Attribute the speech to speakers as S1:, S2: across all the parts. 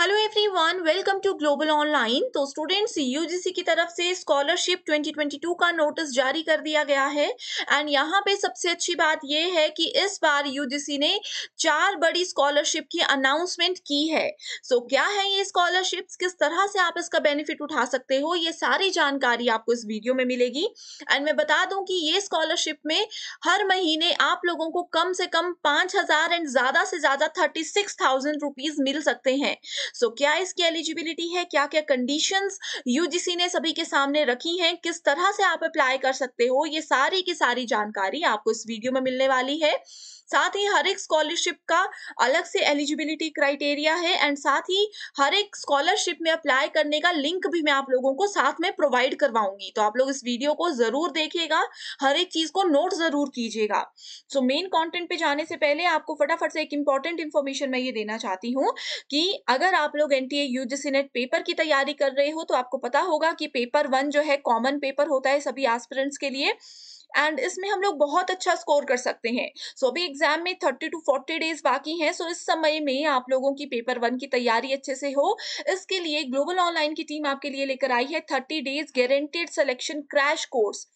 S1: Hello everyone welcome to global online तो students UGC की तरफ से स्कॉलरशिप 2022 का नोटिस जारी कर दिया गया है एंड यहाँ पे सबसे अच्छी बात यह है कि इस बार यूजीसी ने चार बड़ी स्कॉलरशिप की अनाउंसमेंट की है सो so, क्या है ये स्कॉलरशिप्स किस तरह से आप इसका बेनिफिट उठा सकते हो ये सारी जानकारी आपको इस वीडियो में मिलेगी एंड मैं बता दूँ कि ये स्कॉलरशिप में हर महीने आप लोगों को कम से कम पाँच एंड ज़्यादा से ज़्यादा थर्टी सिक्स मिल सकते हैं सो so, क्या इसकी एलिजिबिलिटी है क्या क्या कंडीशन यूजीसी ने सभी के सामने रखी है किस तरह से आप अप्लाई कर सकते हो ये सारी की सारी जानकारी आपको इस वीडियो में मिलने वाली है साथ ही हर एक स्कॉलरशिप का अलग से एलिजिबिलिटी क्राइटेरिया है एंड साथ ही हर एक स्कॉलरशिप में अप्लाई करने का लिंक भी मैं आप लोगों को साथ में प्रोवाइड करवाऊंगी तो आप लोग इस वीडियो को जरूर देखिएगा हर एक चीज को नोट जरूर कीजिएगा सो मेन कॉन्टेंट पे जाने से पहले आपको फटाफट से एक इंपॉर्टेंट इन्फॉर्मेशन मैं ये देना चाहती हूँ कि अगर आप लोग N T UGC NET paper की तैयारी कर रहे हो तो आपको पता होगा कि पेपर वन जो है कॉमन पेपर होता है सभी एस्पिरेंट्स के लिए एंड इसमें हम लोग बहुत अच्छा स्कोर कर सकते हैं सो so, अभी एग्जाम में थर्टी टू फोर्टी डेज बाकी हैं सो so इस समय में आप लोगों की पेपर वन की तैयारी अच्छे से हो इसके लिए ग्लोबल ऑनलाइन की टीम आपके लिए लेकर आई है thirty days guaranteed selection crash course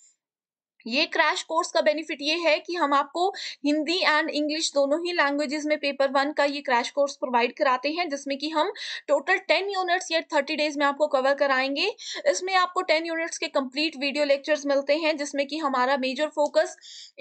S1: ये क्रैश कोर्स का बेनिफिट ये है कि हम आपको हिंदी एंड इंग्लिश दोनों ही लैंग्वेजेस में पेपर वन का ये क्रैश कोर्स प्रोवाइड कराते हैं जिसमें कि हम टोटल टेन यूनिट्स या थर्टी डेज में आपको कवर कराएंगे इसमें आपको टेन यूनिट्स के कंप्लीट वीडियो लेक्चर्स मिलते हैं जिसमें कि हमारा major focus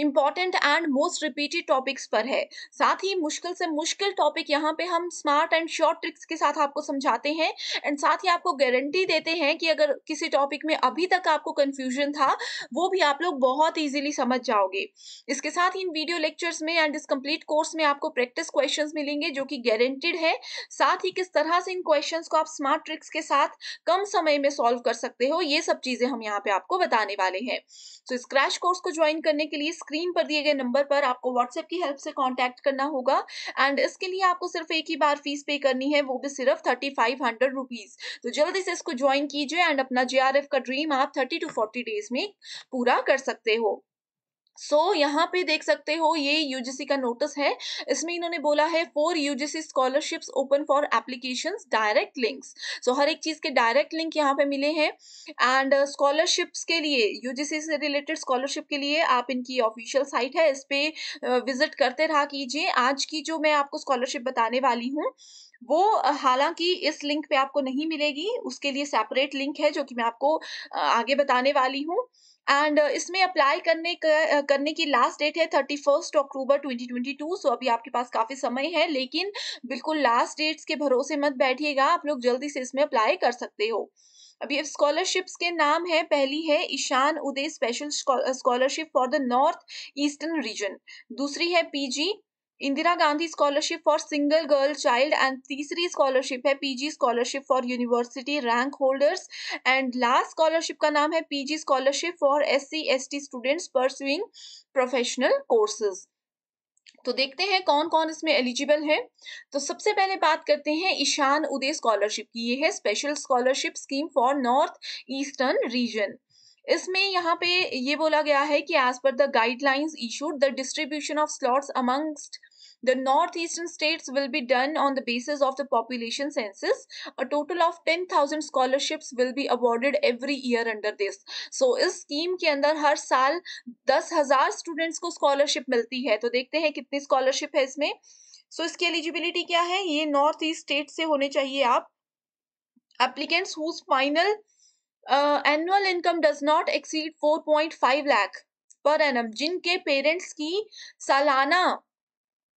S1: important and most repeated topics पर है साथ ही मुश्किल से मुश्किल टॉपिक यहाँ पे हम स्मार्ट एंड शॉर्ट ट्रिक्स के साथ आपको समझाते हैं एंड साथ ही आपको गारंटी देते हैं कि अगर किसी टॉपिक में अभी तक आपको कन्फ्यूजन था वो भी आप लोग बहुत ईजिली समझ जाओगे इसके साथ ही इन वीडियो लेक्चर्स में एंड इस कंप्लीट कोर्स में आपको प्रैक्टिस क्वेश्चन मिलेंगे जो कि गारंटेड है साथ ही किस तरह से इन क्वेश्चन को आप स्मार्ट ट्रिक्स के साथ कम समय में सॉल्व कर सकते हो ये सब चीजें हम यहाँ पे आपको बताने वाले हैं सो इस क्रैश कोर्स को ज्वाइन करने के लिए स्क्रीन पर दिए गए नंबर पर आपको व्हाट्सएप की हेल्प से कॉन्टैक्ट करना होगा एंड इसके लिए आपको सिर्फ एक ही बार फीस पे करनी है वो भी सिर्फ थर्टी फाइव हंड्रेड रुपीज तो जल्दी से इसको ज्वाइन कीजिए एंड अपना जे का ड्रीम आप थर्टी टू फोर्टी डेज में पूरा कर सकते सकते हो सो so, यहाँ पे देख सकते हो ये यूजीसी का नोटिस है इसमें इन्होंने बोला है four UGC scholarships open for application direct links so हर एक चीज के डायरेक्ट लिंक यहाँ पे मिले हैं एंड स्कॉलरशिप्स uh, के लिए यूजीसी से रिलेटेड स्कॉलरशिप के लिए आप इनकी ऑफिशियल साइट है इस पे विजिट uh, करते रहा कीजिए आज की जो मैं आपको स्कॉलरशिप बताने वाली हूँ वो uh, हालांकि इस लिंक पे आपको नहीं मिलेगी उसके लिए सेपरेट लिंक है जो कि मैं आपको आगे बताने वाली हूँ एंड uh, इसमें अप्लाई करने का करने की लास्ट डेट है thirty first October twenty twenty two so अभी आपके पास काफ़ी समय है लेकिन बिल्कुल लास्ट डेट्स के भरोसे मत बैठिएगा आप लोग जल्दी से इसमें अप्लाई कर सकते हो अभी स्कॉलरशिप्स के नाम है पहली है Ishan Uday special scholarship for the north eastern region दूसरी है PG Indira Gandhi scholarship for single girl child and तीसरी स्कॉलरशिप है PG scholarship for university rank holders and last scholarship का नाम है PG scholarship for SC ST students pursuing professional courses तो देखते हैं कौन कौन इसमें एलिजिबल है तो सबसे पहले बात करते हैं ईशान उदय स्कॉलरशिप की ये है special scholarship scheme for north eastern region इसमें यहाँ पे ये बोला गया है कि as per the guidelines issued the distribution of slots amongst The northeastern states will be done on the basis of the population census. A total of 10,000 scholarships will be awarded every year under this. So is scheme ke andar har saal 10,000 students ko scholarship milti hai to dekhte hain kitni scholarship hai isme so, iski eligibility kya hai ye north east state से होने चाहिए आप applicants whose final uh, annual income does not exceed 4.5 lakh per annum जिनके parents की सालाना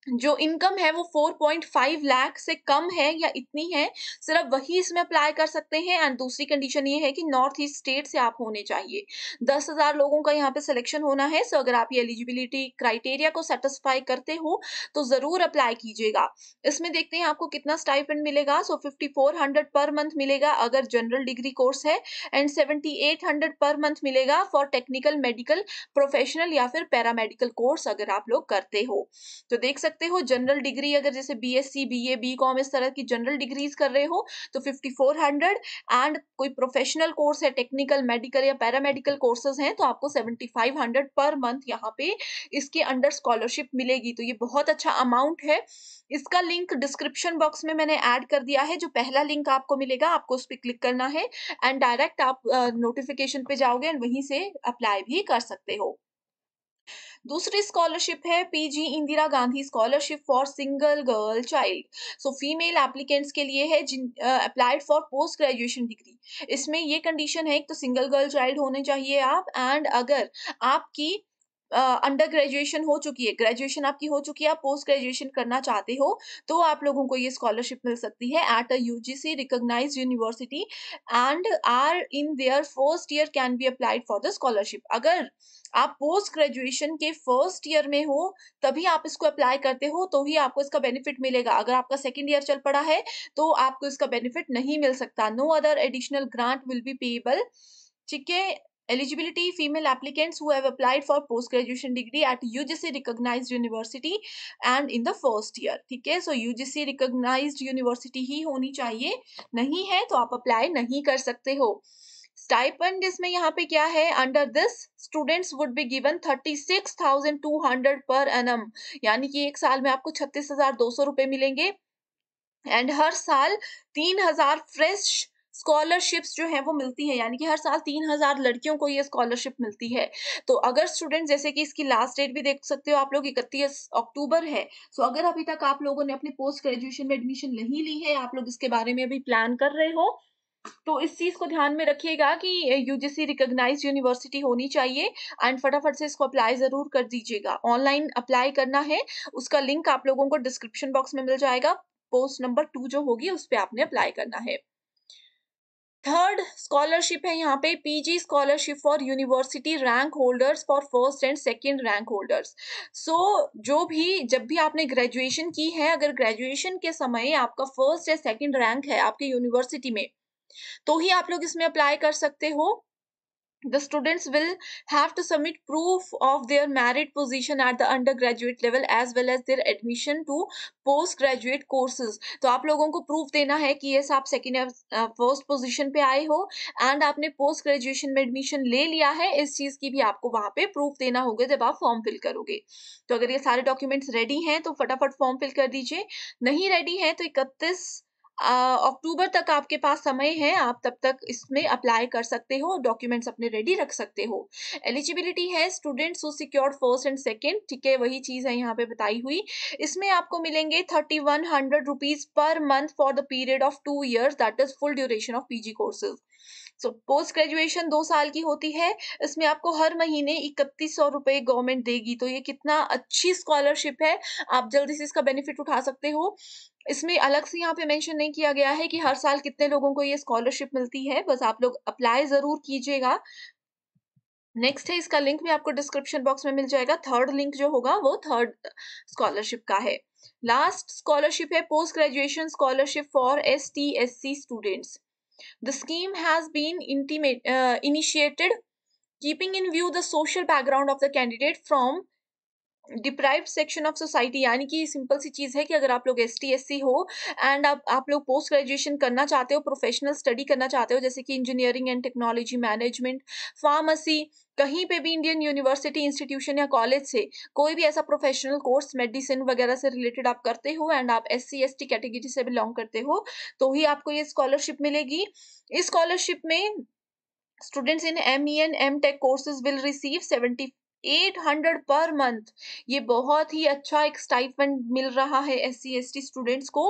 S1: जो income है वो 4.5 लाख से कम है या इतनी है सिर्फ वही इसमें अप्लाई कर सकते हैं एंड दूसरी कंडीशन ये है कि नॉर्थ ईस्ट स्टेट से आप होने चाहिए दस हज़ार लोगों का यहाँ पे सिलेक्शन होना है सो अगर आप ये एलिजिबिलिटी क्राइटेरिया को सेटिस्फाई करते हो तो ज़रूर अप्लाई कीजिएगा इसमें देखते हैं आपको कितना स्टाइपेंड मिलेगा सो फिफ्टी पर मंथ मिलेगा अगर जनरल डिग्री कोर्स है एंड सेवेंटी पर मंथ मिलेगा फॉर टेक्निकल मेडिकल प्रोफेशनल या फिर पैरामेडिकल कोर्स अगर आप लोग करते हो तो देख सकते सकते हो जनरल डिग्री अगर जैसे B S C B A B com इस तरह की जनरल डिग्रीज कर रहे हो तो फिफ्टी फोर हंड्रेड एंड कोई प्रोफेशनल कोर्स है टेक्निकल मेडिकल या पैरामेडिकल कोर्सेज हैं तो आपको seventy five hundred per month यहाँ पे इसके अंडर स्कॉलरशिप मिलेगी तो ये बहुत अच्छा अमाउंट है इसका लिंक डिस्क्रिप्शन बॉक्स में मैंने ऐड कर दिया है जो पहला लिंक आपको मिलेगा आपको उस पर क्लिक करना है एंड डायरेक्ट आप नोटिफिकेशन uh, पे जाओगे एंड वहीं से अप्लाई भी कर सकते हो दूसरी स्कॉलरशिप है PG Indira Gandhi scholarship for single girl child so female applicants के लिए है जिन applied for post graduation degree इसमें ये कंडीशन है एक तो सिंगल गर्ल चाइल्ड होने चाहिए आप एंड अगर आपकी अंडर ग्रेजुएशन हो चुकी है ग्रेजुएशन आपकी हो चुकी है आप पोस्ट ग्रेजुएशन करना चाहते हो तो आप लोगों को ये स्कॉलरशिप मिल सकती है at a UGC recognize university and are in their first year can be applied for the scholarship अगर आप पोस्ट ग्रेजुएशन के फर्स्ट ईयर में हो तभी आप इसको अप्लाई करते हो तो ही आपको इसका बेनिफिट मिलेगा अगर आपका सेकेंड ईयर चल पड़ा है तो आपको इसका बेनिफिट नहीं मिल सकता no other additional grant will be payable ठीक है eligibility female applicants who have applied for post graduation degree at UGC recognized university and in the first year ठीक है so UGC recognized university ही होनी चाहिए नहीं है तो आप apply नहीं कर सकते हो स्टाइपेंड इसमें यहाँ पे क्या है under this students would be given thirty six thousand two hundred per annum यानी कि एक साल में आपको छत्तीस हजार दो सौ रुपए मिलेंगे एंड हर साल तीन हजार फ्रेश स्कॉलरशिप्स जो है वो मिलती है यानी कि हर साल तीन हज़ार लड़कियों को ये स्कॉलरशिप मिलती है तो अगर स्टूडेंट जैसे कि इसकी लास्ट डेट भी देख सकते हो आप लोग इकतीस अक्टूबर है सो तो अगर अभी तक आप लोगों ने अपनी पोस्ट ग्रेजुएशन में एडमिशन नहीं ली है आप लोग इसके बारे में अभी प्लान कर रहे हो तो इस चीज को ध्यान में रखिएगा कि यूजीसी रिकॉग्नाइज यूनिवर्सिटी होनी चाहिए एंड फटाफट से इसको अप्लाई जरूर कर दीजिएगा ऑनलाइन अप्लाई करना है उसका लिंक आप लोगों को डिस्क्रिप्शन बॉक्स में मिल जाएगा पोस्ट नंबर टू जो होगी उस पर आपने अप्लाई करना है थर्ड स्कॉलरशिप है यहाँ पे PG scholarship for university rank holders for first and second rank holders so जो भी जब भी आपने ग्रेजुएशन की है अगर ग्रेजुएशन के समय आपका फर्स्ट या सेकेंड रैंक है आपके यूनिवर्सिटी में तो ही आप लोग इसमें अप्लाई कर सकते हो the students will have to submit proof of their merit position at the undergraduate level as well as their admission to postgraduate courses to aap logon ko proof dena hai ki yes aap second year first position pe aaye ho and aapne post graduation mein admission le liya hai is cheez ki bhi aapko wahan pe proof dena hoga jab aap form fill karoge to agar ye sare documents ready hain to fatafat form fill kar dijiye nahi ready हैं to 31 अक्टूबर तक आपके पास समय है आप तब तक इसमें apply कर सकते हो डॉक्यूमेंट्स अपने रेडी रख सकते हो एलिजिबिलिटी है student so secured first and second ठीक है वही चीज़ है यहाँ पे बताई हुई इसमें आपको मिलेंगे thirty one hundred rupees per month for the period of two years that is full duration of P courses so post graduation दो साल की होती है इसमें आपको हर महीने इकतीस सौ रुपये गवर्नमेंट देगी तो ये कितना अच्छी स्कॉलरशिप है आप जल्दी से इसका बेनिफिट उठा सकते हो इसमें अलग से यहाँ पे मेंशन नहीं किया गया है कि हर साल कितने लोगों को ये स्कॉलरशिप मिलती है बस आप लोग अप्लाई ज़रूर कीजिएगा नेक्स्ट है इसका लिंक भी आपको डिस्क्रिप्शन बॉक्स में मिल जाएगा थर्ड लिंक जो होगा वो थर्ड स्कॉलरशिप का है लास्ट स्कॉलरशिप है post graduation scholarship for S T S C students the scheme has been intimate initiated keeping in view the social background of the candidate from deprive section of society यानी कि simple सी चीज़ है कि अगर आप लोग S T S सी हो and आप आप लोग पोस्ट ग्रेजुएशन करना चाहते हो प्रोफेशनल स्टडी करना चाहते हो जैसे कि engineering and technology management pharmacy कहीं पे भी इंडियन यूनिवर्सिटी इंस्टीट्यूशन या कॉलेज से कोई भी ऐसा प्रोफेशनल कोर्स मेडिसिन वगैरह से रिलेटेड आप करते हो एंड आप S C S T category से बिलोंग करते हो तो ही आपको ये स्कॉलरशिप मिलेगी इस स्कॉलरशिप में students in M E and M tech courses will receive seventy eight hundred per month ये बहुत ही अच्छा एक स्टाइपमेंट मिल रहा है S C S T students को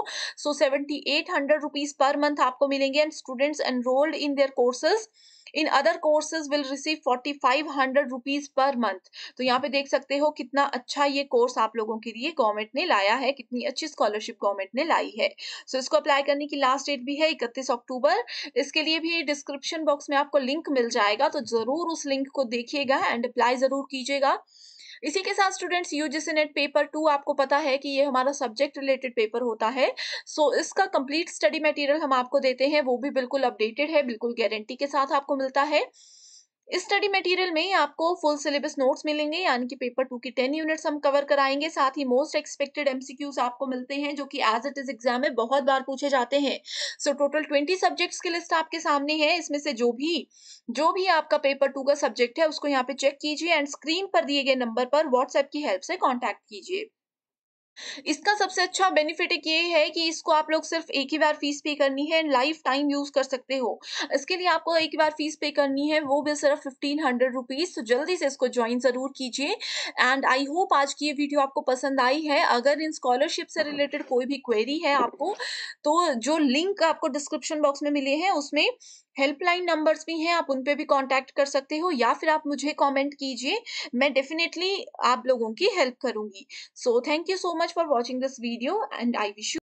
S1: so seventy eight hundred rupees per month आपको मिलेंगे and students enrolled in their courses in other courses will receive forty five hundred rupees per month तो यहाँ पे देख सकते हो कितना अच्छा ये कोर्स आप लोगों के लिए गवर्नमेंट ने लाया है कितनी अच्छी स्कॉलरशिप गवर्नमेंट ने लाई है सो so, इसको अप्लाई करने की लास्ट डेट भी है इकतीस अक्टूबर इसके लिए भी डिस्क्रिप्शन बॉक्स में आपको लिंक मिल जाएगा तो जरूर उस लिंक को देखिएगा एंड अप्लाई जरूर कीजिएगा इसी के साथ students UGC NET paper two आपको पता है कि ये हमारा सब्जेक्ट रिलेटेड पेपर होता है सो so, इसका कंप्लीट स्टडी मटेरियल हम आपको देते हैं वो भी बिल्कुल अपडेटेड है बिल्कुल गारंटी के साथ आपको मिलता है इस स्टडी मटेरियल में आपको फुल सिलेबस नोट्स मिलेंगे यानी कि पेपर टू की टेन यूनिट्स हम कवर कराएंगे साथ ही मोस्ट एक्सपेक्टेड एमसीक्यूज आपको मिलते हैं जो कि एज इट इज एग्जाम में बहुत बार पूछे जाते हैं सो टोटल ट्वेंटी सब्जेक्ट्स की लिस्ट आपके सामने है इसमें से जो भी जो भी आपका पेपर टू का सब्जेक्ट है उसको यहाँ पे चेक कीजिए एंड स्क्रीन पर दिए गए नंबर पर व्हाट्सएप की हेल्प से कॉन्टैक्ट कीजिए इसका सबसे अच्छा बेनिफिट ये है कि इसको आप लोग सिर्फ एक ही बार फीस पे करनी है एंड लाइफ टाइम यूज कर सकते हो इसके लिए आपको एक बार फीस पे करनी है वो भी सिर्फ फिफ्टीन हंड्रेड रुपीज तो जल्दी से इसको ज्वाइन जरूर कीजिए एंड आई होप आज की ये वीडियो आपको पसंद आई है अगर इन स्कॉलरशिप से रिलेटेड कोई भी क्वेरी है आपको तो जो लिंक आपको डिस्क्रिप्शन बॉक्स में मिले हैं उसमें हेल्पलाइन नंबर्स भी हैं आप उन पे भी कांटेक्ट कर सकते हो या फिर आप मुझे कमेंट कीजिए मैं डेफिनेटली आप लोगों की हेल्प करूंगी so thank you so much for watching this video and I wish you